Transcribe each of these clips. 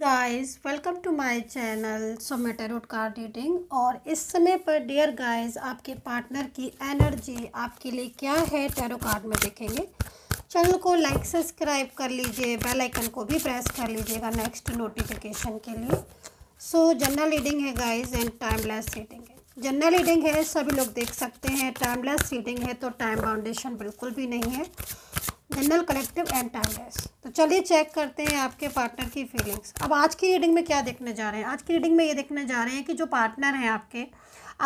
guys welcome to my channel some tarot card reading और इस समय पर डियर गाइस आपके पार्टनर की एनर्जी आपके लिए क्या है टेरो कार्ड में देखेंगे चैनल को लाइक सब्सक्राइब कर लीजिए बेल आइकन को भी प्रेस कर लीजिएगा नेक्स्ट नोटिफिकेशन के लिए सो जनरल रीडिंग है गाइज एंड टाइमलेस रीडिंग है जनरल रीडिंग है सभी लोग देख सकते हैं टाइमलेस रीडिंग है तो टाइम बाउंडेशन बिल्कुल भी नहीं है जनरल कलेक्टिव एंड टाइमलेस तो चलिए चेक करते हैं आपके पार्टनर की फीलिंग्स अब आज की रीडिंग में क्या देखने जा रहे हैं आज की रीडिंग में ये देखने जा रहे हैं कि जो पार्टनर हैं आपके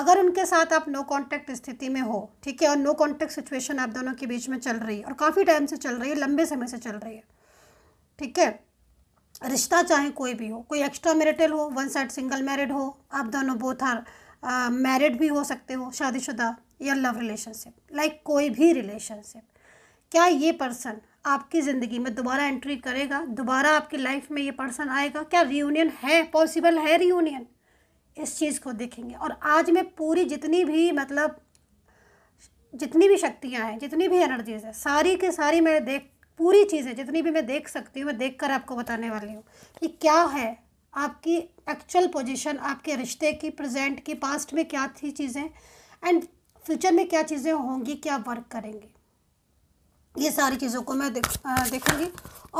अगर उनके साथ आप नो कांटेक्ट स्थिति में हो ठीक है और नो कांटेक्ट सिचुएशन आप दोनों के बीच में चल रही है और काफ़ी टाइम से चल रही है लंबे समय से चल रही है ठीक है रिश्ता चाहे कोई भी हो कोई एक्स्ट्रा मेरिटल हो वन साइड सिंगल मैरिड हो आप दोनों बोथ आर मैरिड भी हो सकते हो शादीशुदा या लव रिलेशनशिप लाइक कोई भी रिलेशनशिप क्या ये पर्सन आपकी ज़िंदगी में दोबारा एंट्री करेगा दोबारा आपकी लाइफ में ये पर्सन आएगा क्या रीयूनियन है पॉसिबल है रीयूनियन इस चीज़ को देखेंगे और आज मैं पूरी जितनी भी मतलब जितनी भी शक्तियाँ हैं जितनी भी एनर्जीज हैं सारी के सारी मैं देख पूरी चीज़ें जितनी भी मैं देख सकती हूँ मैं देख कर आपको बताने वाली हूँ कि क्या है आपकी एक्चुअल पोजिशन आपके रिश्ते की प्रजेंट की पास्ट में क्या थी चीज़ें एंड फ्यूचर में क्या चीज़ें होंगी क्या वर्क करेंगी ये सारी चीज़ों को मैं देख देखूँगी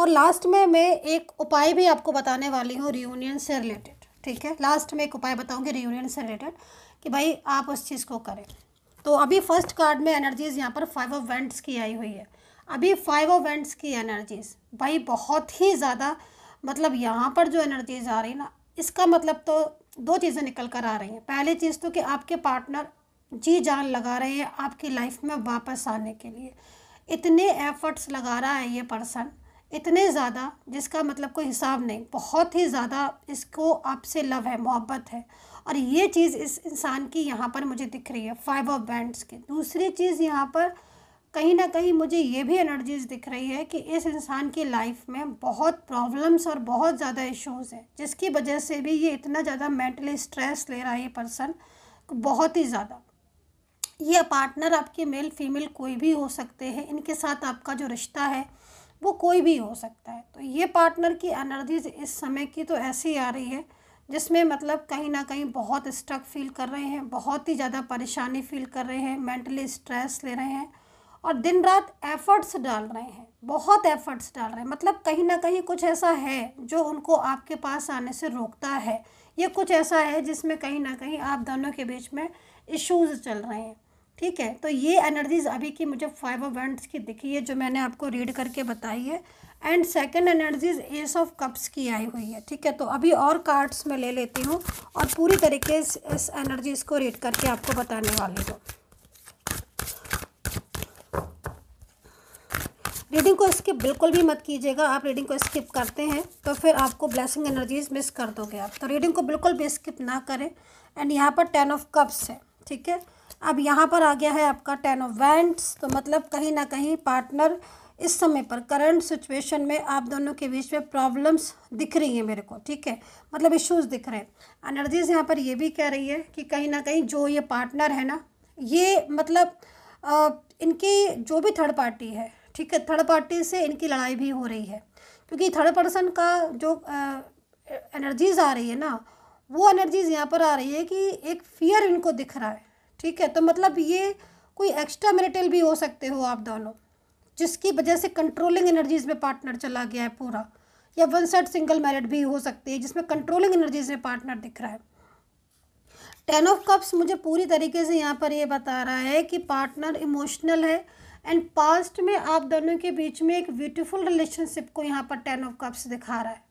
और लास्ट में मैं एक उपाय भी आपको बताने वाली हूँ रियूनियन से रिलेटेड ठीक है लास्ट में एक उपाय बताऊँगी रियूनियन से रिलेटेड कि भाई आप उस चीज़ को करें तो अभी फर्स्ट कार्ड में एनर्जीज़ यहाँ पर फाइव ऑफ वेंट्स की आई हुई है अभी फाइव ऑफ वेंट्स की एनर्जीज़ भाई बहुत ही ज़्यादा मतलब यहाँ पर जो एनर्जीज आ रही ना इसका मतलब तो दो चीज़ें निकल कर आ रही हैं पहली चीज़ तो कि आपके पार्टनर जी जान लगा रहे हैं आपकी लाइफ में वापस आने के लिए इतने एफर्ट्स लगा रहा है ये पर्सन इतने ज़्यादा जिसका मतलब कोई हिसाब नहीं बहुत ही ज़्यादा इसको आपसे लव है मोहब्बत है और ये चीज़ इस इंसान की यहाँ पर मुझे दिख रही है फाइव ऑफ बैंड्स की दूसरी चीज़ यहाँ पर कहीं ना कहीं मुझे ये भी एनर्जीज दिख रही है कि इस इंसान की लाइफ में बहुत प्रॉब्लम्स और बहुत ज़्यादा इश्यूज़ हैं जिसकी वजह से भी ये इतना ज़्यादा मेंटली स्ट्रेस ले रहा है ये पर्सन बहुत ही ज़्यादा ये पार्टनर आपके मेल फीमेल कोई भी हो सकते हैं इनके साथ आपका जो रिश्ता है वो कोई भी हो सकता है तो ये पार्टनर की एनर्जीज इस समय की तो ऐसी आ रही है जिसमें मतलब कहीं ना कहीं बहुत स्ट्रक फील कर रहे हैं बहुत ही ज़्यादा परेशानी फील कर रहे हैं मेंटली स्ट्रेस ले रहे हैं और दिन रात एफर्ट्स डाल रहे हैं बहुत एफर्ट्स डाल रहे हैं मतलब कहीं ना कहीं कुछ ऐसा है जो उनको आपके पास आने से रोकता है ये कुछ ऐसा है जिसमें कहीं ना कहीं आप दोनों के बीच में इश्यूज़ चल रहे हैं ठीक है तो ये एनर्जीज अभी की मुझे फाइव ऑफ वंड्स की दिखी है जो मैंने आपको रीड करके बताई है and second energies ace of cups की आई हुई है ठीक है तो अभी और कार्ड्स में ले लेती हूँ और पूरी तरीके से इस एनर्जीज को रीड करके आपको बताने वाली हूँ रीडिंग को स्किप बिल्कुल भी मत कीजिएगा आप रीडिंग को स्किप करते हैं तो फिर आपको ब्लेसिंग एनर्जीज मिस कर दोगे आप तो रीडिंग को बिल्कुल भी स्किप ना करें एंड यहाँ पर टेन ऑफ कप्स है ठीक है अब यहाँ पर आ गया है आपका टेन ऑफ वेंट्स तो मतलब कहीं ना कहीं पार्टनर इस समय पर करंट सिचुएशन में आप दोनों के बीच में प्रॉब्लम्स दिख रही हैं मेरे को ठीक है मतलब इश्यूज दिख रहे हैं एनर्जीज यहाँ पर ये भी कह रही है कि कहीं ना कहीं जो ये पार्टनर है ना ये मतलब आ, इनकी जो भी थर्ड पार्टी है ठीक है थर्ड पार्टी से इनकी लड़ाई भी हो रही है क्योंकि थर्ड पर्सन का जो एनर्जीज आ रही है ना वो एनर्जीज यहाँ पर आ रही है कि एक फियर इनको दिख रहा है ठीक है तो मतलब ये कोई एक्स्ट्रा मेरिटल भी हो सकते हो आप दोनों जिसकी वजह से कंट्रोलिंग एनर्जीज में पार्टनर चला गया है पूरा या वन साइड सिंगल मैरिट भी हो सकती है जिसमें कंट्रोलिंग एनर्जीज में पार्टनर दिख रहा है टेन ऑफ कप्स मुझे पूरी तरीके से यहाँ पर ये बता रहा है कि पार्टनर इमोशनल है एंड पास्ट में आप दोनों के बीच में एक ब्यूटीफुल रिलेशनशिप को यहाँ पर टेन ऑफ कप्स दिखा रहा है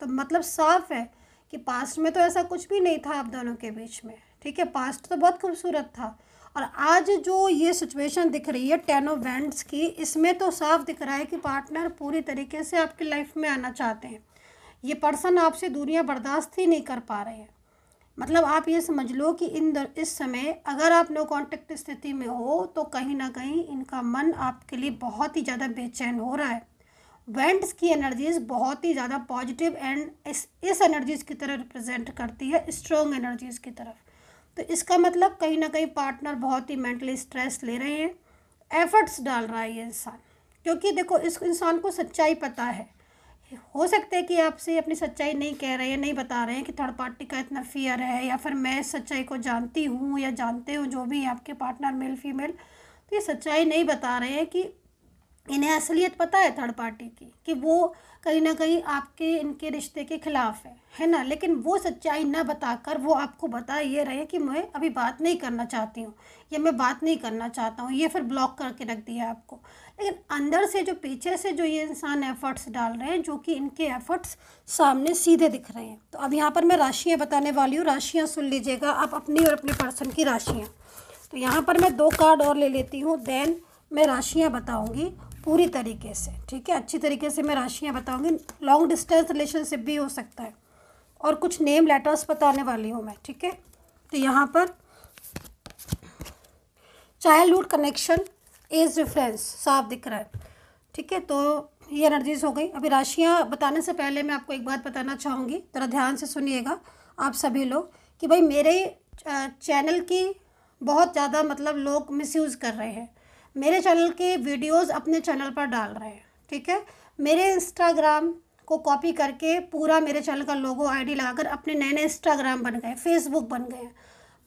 तो मतलब साफ है कि पास्ट में तो ऐसा कुछ भी नहीं था आप दोनों के बीच में ठीक है पास्ट तो बहुत खूबसूरत था और आज जो ये सिचुएशन दिख रही है टेन ऑफ वेंट्स की इसमें तो साफ दिख रहा है कि पार्टनर पूरी तरीके से आपकी लाइफ में आना चाहते हैं ये पर्सन आपसे दूरियां बर्दाश्त ही नहीं कर पा रहे हैं मतलब आप ये समझ लो कि इन दर, इस समय अगर आप नो कांटेक्ट स्थिति में हो तो कहीं ना कहीं इनका मन आपके लिए बहुत ही ज़्यादा बेचैन हो रहा है वेंट्स की एनर्जीज बहुत ही ज़्यादा पॉजिटिव एंड इस इस एनर्जीज़ की तरह रिप्रेजेंट करती है स्ट्रॉन्ग एनर्जीज़ की तरफ तो इसका मतलब कहीं ना कहीं पार्टनर बहुत ही मेंटली स्ट्रेस ले रहे हैं एफर्ट्स डाल रहा है ये इंसान क्योंकि देखो इस इंसान को सच्चाई पता है हो सकता है कि आपसे अपनी सच्चाई नहीं कह रहे हैं नहीं बता रहे हैं कि थर्ड पार्टी का इतना फियर है या फिर मैं सच्चाई को जानती हूँ या जानते हूँ जो भी आपके पार्टनर मेल फीमेल तो ये सच्चाई नहीं बता रहे हैं कि इन्हें असलियत पता है थर्ड पार्टी की कि वो कहीं ना कहीं आपके इनके रिश्ते के ख़िलाफ़ है है ना लेकिन वो सच्चाई ना बताकर वो आपको बता ये रहे कि मैं अभी बात नहीं करना चाहती हूँ या मैं बात नहीं करना चाहता हूँ ये फिर ब्लॉक करके रख दिया आपको लेकिन अंदर से जो पीछे से जो ये इंसान एफ़र्ट्स डाल रहे हैं जो कि इनके एफ़र्ट्स सामने सीधे दिख रहे हैं तो अब यहाँ पर मैं राशियाँ बताने वाली हूँ राशियाँ सुन लीजिएगा आप अपनी और अपने पर्सन की राशियाँ तो यहाँ पर मैं दो कार्ड और ले लेती हूँ देन मैं राशियाँ बताऊँगी पूरी तरीके से ठीक है अच्छी तरीके से मैं राशियाँ बताऊँगी लॉन्ग डिस्टेंस रिलेशनशिप भी हो सकता है और कुछ नेम लेटर्स बताने वाली हूँ मैं ठीक है तो यहाँ पर चाइल्डहुड कनेक्शन एज रिफ्रेंस साफ दिख रहा है ठीक है तो ये एनर्जीज हो गई अभी राशियाँ बताने से पहले मैं आपको एक बात बताना चाहूँगी ज़रा ध्यान से सुनिएगा आप सभी लोग कि भाई मेरे चैनल की बहुत ज़्यादा मतलब लोग मिसयूज़ कर रहे हैं मेरे चैनल के वीडियोस अपने चैनल पर डाल रहे हैं ठीक है मेरे इंस्टाग्राम को कॉपी करके पूरा मेरे चैनल का लोगो आईडी लगाकर अपने नए नए इंस्टाग्राम बन गए फेसबुक बन गए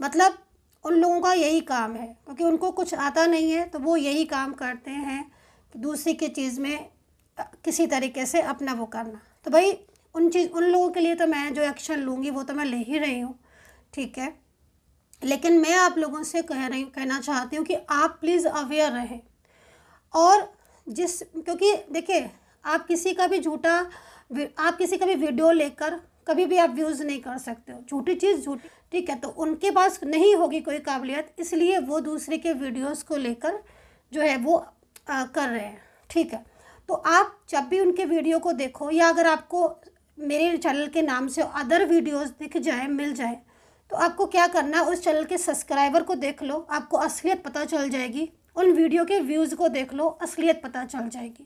मतलब उन लोगों का यही काम है क्योंकि उनको कुछ आता नहीं है तो वो यही काम करते हैं कि की चीज़ में किसी तरीके से अपना वो करना तो भाई उन चीज़ उन लोगों के लिए तो मैं जो एक्शन लूँगी वो तो मैं ले ही रही हूँ ठीक है लेकिन मैं आप लोगों से कह रही कहना चाहती हूँ कि आप प्लीज़ अवेयर रहें और जिस क्योंकि देखिए आप किसी का भी झूठा आप किसी का भी वीडियो लेकर कभी भी आप व्यूज़ नहीं कर सकते हो झूठी चीज़ झूठी ठीक है तो उनके पास नहीं होगी कोई काबिलियत इसलिए वो दूसरे के वीडियोस को लेकर जो है वो आ, कर रहे हैं ठीक है तो आप जब भी उनके वीडियो को देखो या अगर आपको मेरे चैनल के नाम से अदर वीडियोस दिख जाए मिल जाए तो आपको क्या करना है उस चैनल के सब्सक्राइबर को देख लो आपको असलियत पता चल जाएगी उन वीडियो के व्यूज़ को देख लो असलियत पता चल जाएगी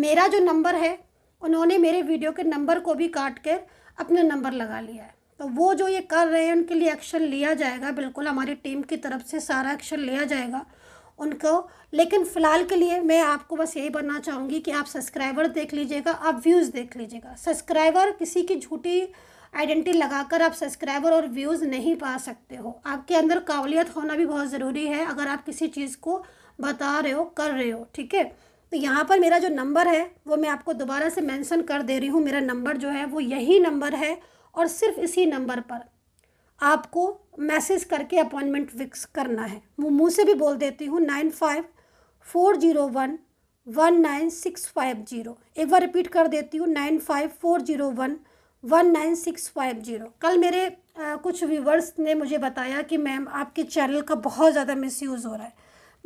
मेरा जो नंबर है उन्होंने मेरे वीडियो के नंबर को भी काट कर अपना नंबर लगा लिया है तो वो जो ये कर रहे हैं उनके लिए एक्शन लिया जाएगा बिल्कुल हमारी टीम की तरफ से सारा एक्शन लिया जाएगा उनको लेकिन फ़िलहाल के लिए मैं आपको बस यही बनना चाहूँगी कि आप सब्सक्राइबर देख लीजिएगा आप व्यूज़ देख लीजिएगा सब्सक्राइबर किसी की झूठी आइडेंटिटी लगाकर आप सब्सक्राइबर और व्यूज़ नहीं पा सकते हो आपके अंदर काबिलियत होना भी बहुत ज़रूरी है अगर आप किसी चीज़ को बता रहे हो कर रहे हो ठीक है तो यहाँ पर मेरा जो नंबर है वो मैं आपको दोबारा से मेंशन कर दे रही हूँ मेरा नंबर जो है वो यही नंबर है और सिर्फ इसी नंबर पर आपको मैसेज करके अपॉइंटमेंट फिक्स करना है वो मुँह से भी बोल देती हूँ nine five four zero one one nine six five zero एक बार रिपीट कर देती हूँ nine five four zero one one nine six five zero कल मेरे आ, कुछ व्यूवर्स ने मुझे बताया कि मैम आपके चैनल का बहुत ज़्यादा मिसयूज़ हो रहा है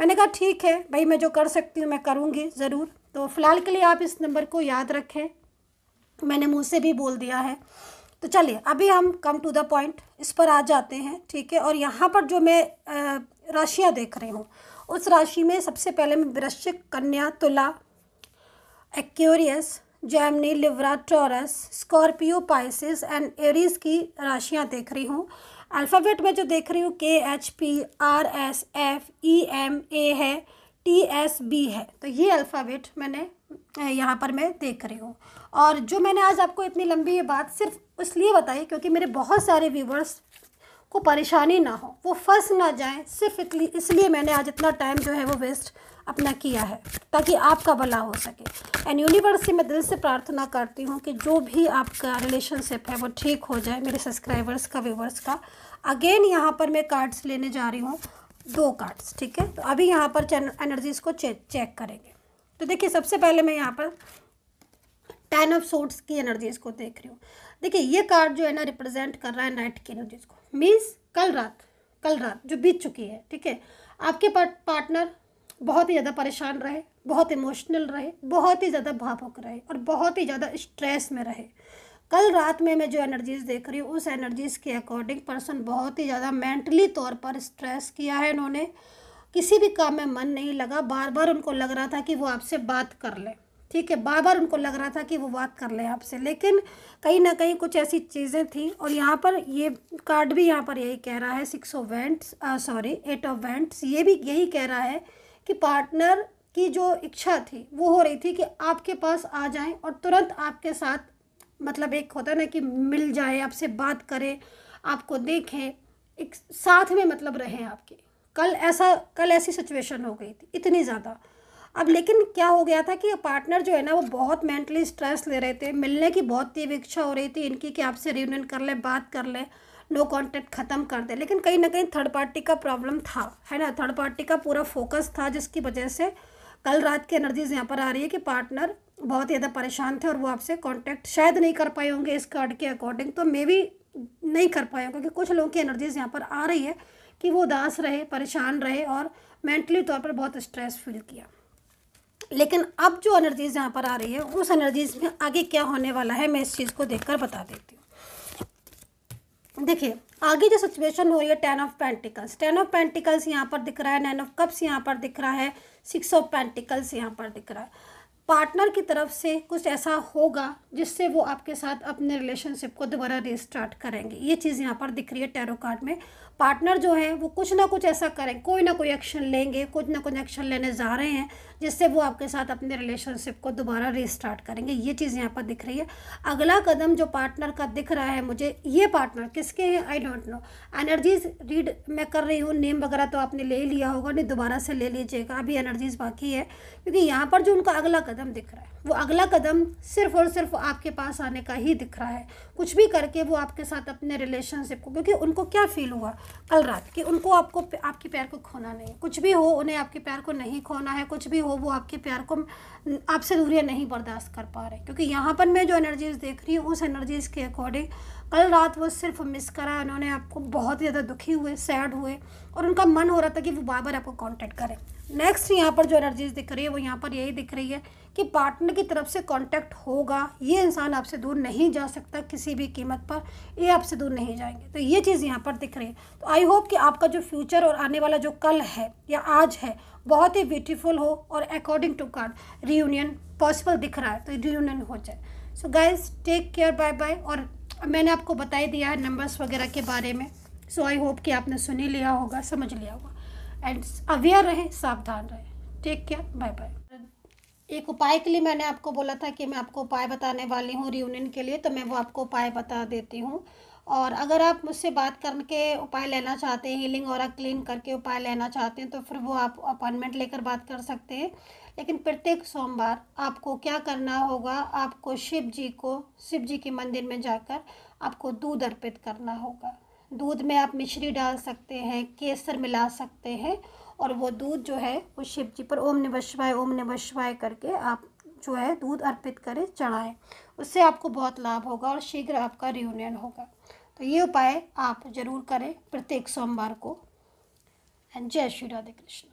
मैंने कहा ठीक है भाई मैं जो कर सकती हूँ मैं करूँगी ज़रूर तो फ़िलहाल के लिए आप इस नंबर को याद रखें मैंने मुँह से भी बोल दिया है तो चलिए अभी हम कम टू द पॉइंट इस पर आ जाते हैं ठीक है और यहाँ पर जो मैं राशियाँ देख रही हूँ उस राशि में सबसे पहले मैं वृश्चिक कन्या तुला एक्यूरियस जैमनी लिवरा Taurus Scorpio Pisces and Aries की राशियाँ देख रही हूँ अल्फ़ाबेट में जो देख रही हूँ K H P R S F E M A है टी एस बी है तो ये अल्फ़ाबेट मैंने यहाँ पर मैं देख रही हूँ और जो मैंने आज आपको इतनी लंबी ये बात सिर्फ इसलिए बताई क्योंकि मेरे बहुत सारे व्यूवर्स को परेशानी ना हो वो फंस ना जाए सिर्फ इसलिए मैंने आज इतना टाइम जो है वो वेस्ट अपना किया है ताकि आपका भला हो सके एंड यूनिवर्स से मैं दिल से प्रार्थना करती हूँ कि जो भी आपका रिलेशनशिप है वो ठीक हो जाए मेरे सब्सक्राइबर्स का व्यूवर्स का अगेन यहाँ पर मैं कार्ड्स लेने जा रही हूँ दो कार्ड्स ठीक है तो अभी यहाँ पर एनर्जीज को चेक चेक करेंगे तो देखिए सबसे पहले मैं यहाँ पर टेन ऑफ सोट्स की एनर्जीज को देख रही हूँ देखिए ये कार्ड जो है ना रिप्रेजेंट कर रहा है नाइट की एनर्जीज को मीन्स कल रात कल रात जो बीत चुकी है ठीक है आपके पार्टनर बहुत ही ज़्यादा परेशान रहे बहुत इमोशनल रहे बहुत ही ज़्यादा भावुक रहे और बहुत ही ज़्यादा स्ट्रेस में रहे कल रात में मैं जो एनर्जीज़ देख रही हूँ उस एनर्जीज़ के अकॉर्डिंग पर्सन बहुत ही ज़्यादा मेंटली तौर पर स्ट्रेस किया है इन्होंने किसी भी काम में मन नहीं लगा बार बार उनको लग रहा था कि वो आपसे बात कर लें ठीक है बार बार उनको लग रहा था कि वो बात कर ले आपसे लेकिन कहीं ना कहीं कुछ ऐसी चीज़ें थी और यहाँ पर ये कार्ड भी यहाँ पर यही कह रहा है six of wands sorry eight of wands ये भी यही कह रहा है कि पार्टनर की जो इच्छा थी वो हो रही थी कि आपके पास आ जाए और तुरंत आपके साथ मतलब एक होता है ना कि मिल जाए आपसे बात करे आपको देखें एक साथ में मतलब रहें आपके कल ऐसा कल ऐसी सिचुएशन हो गई थी इतनी ज़्यादा अब लेकिन क्या हो गया था कि पार्टनर जो है ना वो बहुत मेंटली स्ट्रेस ले रहे थे मिलने की बहुत तीव्र इच्छा हो रही थी इनकी कि आपसे रियूनियन कर ले बात कर ले नो कॉन्टैक्ट ख़त्म कर दे लेकिन कहीं ना कहीं थर्ड पार्टी का प्रॉब्लम था है ना थर्ड पार्टी का पूरा फोकस था जिसकी वजह से कल रात की एनर्जीज यहाँ पर आ रही है कि पार्टनर बहुत ज़्यादा परेशान थे और वो आपसे कॉन्टैक्ट शायद नहीं कर पाए होंगे इस कार्ड के अकॉर्डिंग तो मे भी नहीं कर पाए क्योंकि कुछ लोगों की एनर्जीज यहाँ पर आ रही है कि वो उदास रहे परेशान रहे और मेंटली तौर पर बहुत स्ट्रेस फील किया लेकिन अब जो एनर्जीज यहाँ पर आ रही है उस एनर्जीज में आगे क्या होने वाला है मैं इस चीज़ को देखकर बता देती हूँ देखिए आगे जो सिचुएशन हो रही है ten of pentacles ten of pentacles यहाँ पर दिख रहा है नाइन ऑफ कप्स यहाँ पर दिख रहा है सिक्स ऑफ पेंटिकल्स यहाँ पर दिख रहा है पार्टनर की तरफ से कुछ ऐसा होगा जिससे वो आपके साथ अपने रिलेशनशिप को दोबारा रिस्टार्ट करेंगे ये चीज़ यहाँ पर दिख रही है टैरो कार्ड में पार्टनर जो है वो कुछ ना कुछ ऐसा करें कोई ना कोई एक्शन लेंगे कुछ ना कुछ एक्शन लेने जा रहे हैं जिससे वो आपके साथ अपने रिलेशनशिप को दोबारा रिस्टार्ट करेंगे ये चीज़ यहाँ पर दिख रही है अगला कदम जो पार्टनर का दिख रहा है मुझे ये पार्टनर किसके हैं I don't know energies read मैं कर रही हूँ नेम वगैरह तो आपने ले लिया होगा नहीं दोबारा से ले लीजिएगा अभी एनर्जीज बाकी है क्योंकि यहाँ पर जो उनका अगला कदम कदम दिख रहा है वो अगला कदम सिर्फ और सिर्फ आपके पास आने का ही दिख रहा है कुछ भी करके वो आपके साथ अपने रिलेशनशिप को क्योंकि उनको क्या फील हुआ कल रात कि उनको आपको आपके प्यार को खोना नहीं कुछ भी हो उन्हें आपके प्यार को नहीं खोना है कुछ भी हो वो आपके प्यार को आपसे दूरियाँ नहीं बर्दाश्त कर पा रहे क्योंकि यहाँ पर मैं जो एनर्जीज देख रही हूँ उस एनर्जीज़ के अकॉर्डिंग कल रात वो सिर्फ मिस करा उन्होंने आपको बहुत ज़्यादा दुखी हुए सैड हुए और उनका मन हो रहा था कि वो बार बार आपको कॉन्टेक्ट करें नेक्स्ट यहाँ पर जो एनर्जीज दिख रही है वो यहाँ पर यही दिख रही है कि पार्टनर की तरफ से कांटेक्ट होगा ये इंसान आपसे दूर नहीं जा सकता किसी भी कीमत पर ये आपसे दूर नहीं जाएंगे तो ये चीज़ यहाँ पर दिख रही है तो आई होप कि आपका जो फ्यूचर और आने वाला जो कल है या आज है बहुत ही ब्यूटीफुल हो और according to card reunion possible दिख रहा है तो रीयूनियन हो जाए so guys take care bye bye और मैंने आपको बता ही दिया है नंबर्स वगैरह के बारे में सो आई होप कि आपने सुनी लिया होगा समझ लिया होगा एंड अवेयर रहें सावधान रहें टेक केयर बाय बाय एक उपाय के लिए मैंने आपको बोला था कि मैं आपको उपाय बताने वाली हूँ रियूनियन के लिए तो मैं वो आपको उपाय बता देती हूँ और अगर आप मुझसे बात करके उपाय लेना चाहते हैं हीलिंग और क्लीन करके उपाय लेना चाहते हैं तो फिर वो आप अपॉइंटमेंट लेकर बात कर सकते हैं लेकिन प्रत्येक सोमवार आपको क्या करना होगा आपको शिव जी को शिव जी के मंदिर में जाकर आपको दूध अर्पित करना होगा दूध में आप मिश्री डाल सकते हैं केसर मिला सकते हैं और वो दूध जो है वो शिव जी पर ओम नमः ओम नमः करके आप जो है दूध अर्पित करें चढ़ाएं उससे आपको बहुत लाभ होगा और शीघ्र आपका रियूनियन होगा तो ये उपाय आप ज़रूर करें प्रत्येक सोमवार को एंड जय श्री राधे कृष्ण